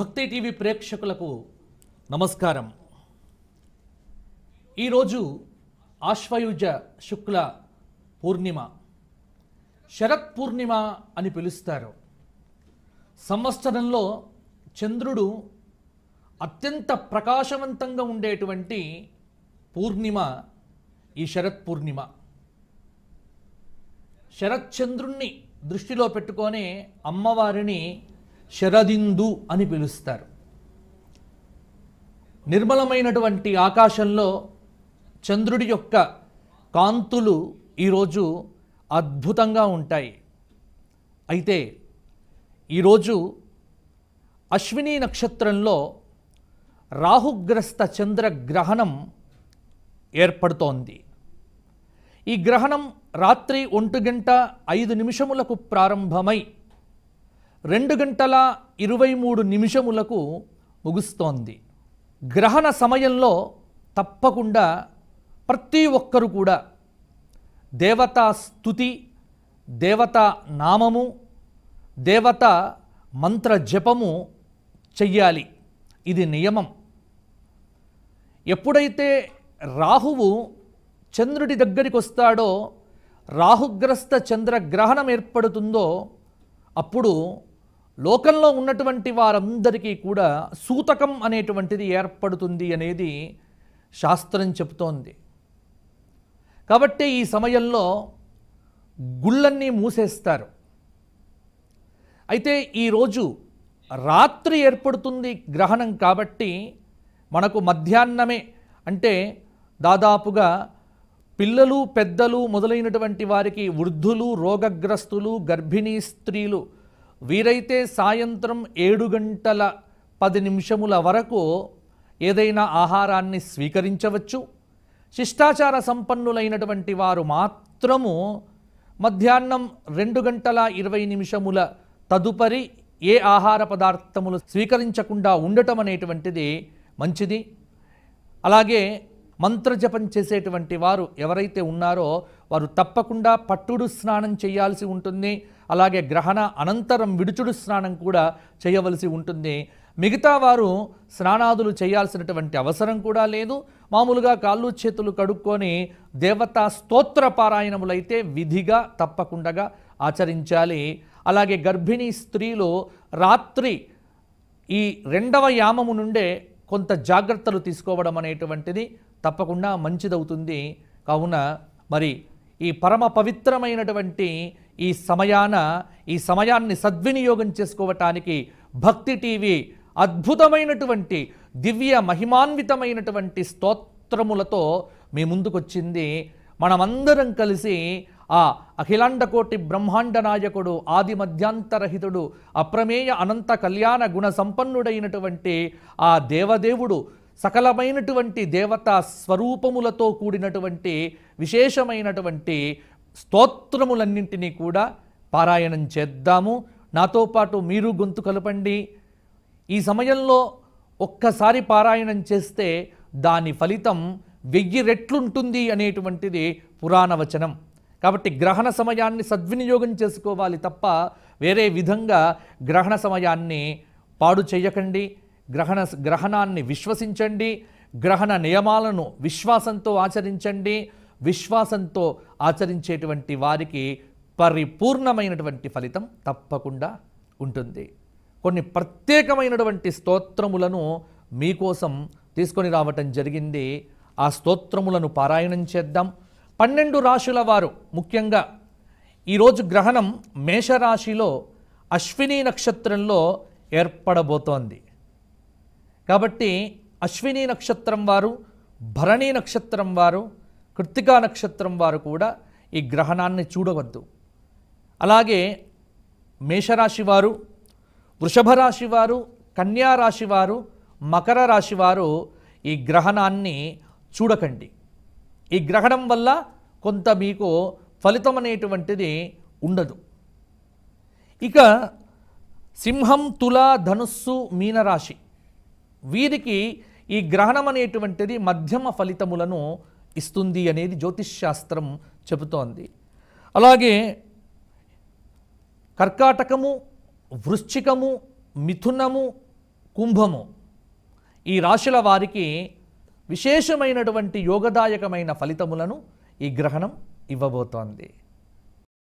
భక్తి టీవీ ప్రేక్షకులకు నమస్కారం ఈరోజు ఆశ్వయుజ శుక్ల పూర్ణిమ శరత్ పూర్ణిమ అని పిలుస్తారు సంవత్సరంలో చంద్రుడు అత్యంత ప్రకాశవంతంగా ఉండేటువంటి పూర్ణిమ ఈ శరత్ పూర్ణిమ శరత్చంద్రుణ్ణి దృష్టిలో పెట్టుకొని అమ్మవారిని శరదిందు అని పిలుస్తారు నిర్మలమైనటువంటి ఆకాశంలో చంద్రుడి యొక్క కాంతులు ఈరోజు అద్భుతంగా ఉంటాయి అయితే ఈరోజు అశ్విని నక్షత్రంలో రాహుగ్రస్త చంద్రగ్రహణం ఏర్పడుతోంది ఈ గ్రహణం రాత్రి ఒంటి గంట ఐదు నిమిషములకు ప్రారంభమై రెండు గంటల ఇరవై మూడు నిమిషములకు ముగుస్తోంది గ్రహణ సమయంలో తప్పకుండా ప్రతి ఒక్కరు కూడా దేవతా స్థుతి దేవతా నామము దేవత మంత్ర జపము చెయ్యాలి ఇది నియమం ఎప్పుడైతే రాహువు చంద్రుడి దగ్గరికి వస్తాడో రాహుగ్రస్త చంద్రగ్రహణం ఏర్పడుతుందో అప్పుడు లోకంలో ఉన్నటువంటి వారందరికీ కూడా సూతకం అనేటువంటిది ఏర్పడుతుంది అనేది శాస్త్రం చెబుతోంది కాబట్టి ఈ సమయంలో గుళ్ళన్నీ మూసేస్తారు అయితే ఈరోజు రాత్రి ఏర్పడుతుంది గ్రహణం కాబట్టి మనకు మధ్యాహ్నమే అంటే దాదాపుగా పిల్లలు పెద్దలు మొదలైనటువంటి వారికి వృద్ధులు రోగగ్రస్తులు గర్భిణీ స్త్రీలు వీరైతే సాయంత్రం ఏడు గంటల పది నిమిషముల వరకు ఏదైనా ఆహారాన్ని స్వీకరించవచ్చు శిష్టాచార సంపన్నులైనటువంటి వారు మాత్రము మధ్యాహ్నం రెండు గంటల ఇరవై నిమిషముల తదుపరి ఏ ఆహార పదార్థములు స్వీకరించకుండా ఉండటం అనేటువంటిది మంచిది అలాగే మంత్రజపం చేసేటువంటి వారు ఎవరైతే ఉన్నారో వారు తప్పకుండా పట్టుడు స్నానం చేయాల్సి ఉంటుంది అలాగే గ్రహణ అనంతరం విడుచుడు స్నానం కూడా చేయవలసి ఉంటుంది మిగతా వారు స్నానాదులు చేయాల్సినటువంటి అవసరం కూడా లేదు మామూలుగా కాళ్ళు చేతులు కడుక్కొని దేవతా స్తోత్ర పారాయణములైతే విధిగా తప్పకుండా ఆచరించాలి అలాగే గర్భిణీ స్త్రీలు రాత్రి ఈ రెండవ యామము నుండే కొంత జాగ్రత్తలు తీసుకోవడం అనేటువంటిది తప్పకుండా మంచిదవుతుంది కావున మరి ఈ పరమ పవిత్రమైనటువంటి ఈ సమయాన ఈ సమయాన్ని సద్వినియోగం చేసుకోవటానికి భక్తి టీవీ అద్భుతమైనటువంటి దివ్య మహిమాన్వితమైనటువంటి స్తోత్రములతో మీ ముందుకొచ్చింది మనమందరం కలిసి ఆ అఖిలాండకోటి బ్రహ్మాండ నాయకుడు ఆది మధ్యాంతరహితుడు అప్రమేయ అనంత కళ్యాణ గుణ సంపన్నుడైనటువంటి ఆ దేవదేవుడు సకలమైనటువంటి దేవతా స్వరూపములతో కూడినటువంటి విశేషమైనటువంటి స్తోత్రములన్నింటినీ కూడా పారాయణం చేద్దాము నాతో పాటు మీరు గొంతు కలపండి ఈ సమయంలో ఒక్కసారి పారాయణం చేస్తే దాని ఫలితం వెయ్యి రెట్లుంటుంది అనేటువంటిది పురాణ వచనం కాబట్టి గ్రహణ సమయాన్ని సద్వినియోగం చేసుకోవాలి తప్ప వేరే విధంగా గ్రహణ సమయాన్ని పాడు చేయకండి గ్రహణ గ్రహణాన్ని విశ్వసించండి గ్రహణ నియమాలను విశ్వాసంతో ఆచరించండి విశ్వాసంతో ఆచరించేటువంటి వారికి పరిపూర్ణమైనటువంటి ఫలితం తప్పకుండా ఉంటుంది కొన్ని ప్రత్యేకమైనటువంటి స్తోత్రములను మీకోసం తీసుకొని రావటం జరిగింది ఆ స్తోత్రములను పారాయణం చేద్దాం పన్నెండు రాశుల వారు ముఖ్యంగా ఈరోజు గ్రహణం మేషరాశిలో అశ్విని నక్షత్రంలో ఏర్పడబోతోంది కాబట్టి అశ్విని నక్షత్రం వారు భరణి నక్షత్రం వారు కృత్తికా నక్షత్రం వారు కూడా ఈ గ్రహణాన్ని చూడవద్దు అలాగే మేషరాశి వారు వృషభ రాశి వారు కన్యారాశి వారు మకర రాశి వారు ఈ గ్రహణాన్ని చూడకండి ఈ గ్రహణం వల్ల కొంత మీకు ఫలితం అనేటువంటిది ఉండదు ఇక సింహం తుల ధనుస్సు మీనరాశి వీరికి ఈ గ్రహణం అనేటువంటిది మధ్యమ ఫలితములను ఇస్తుంది అనేది జ్యోతిష్శాస్త్రం చెబుతోంది అలాగే కర్కాటకము వృశ్చికము మిథునము కుంభము ఈ రాశుల వారికి విశేషమైనటువంటి యోగదాయకమైన ఫలితములను ఈ గ్రహణం ఇవ్వబోతోంది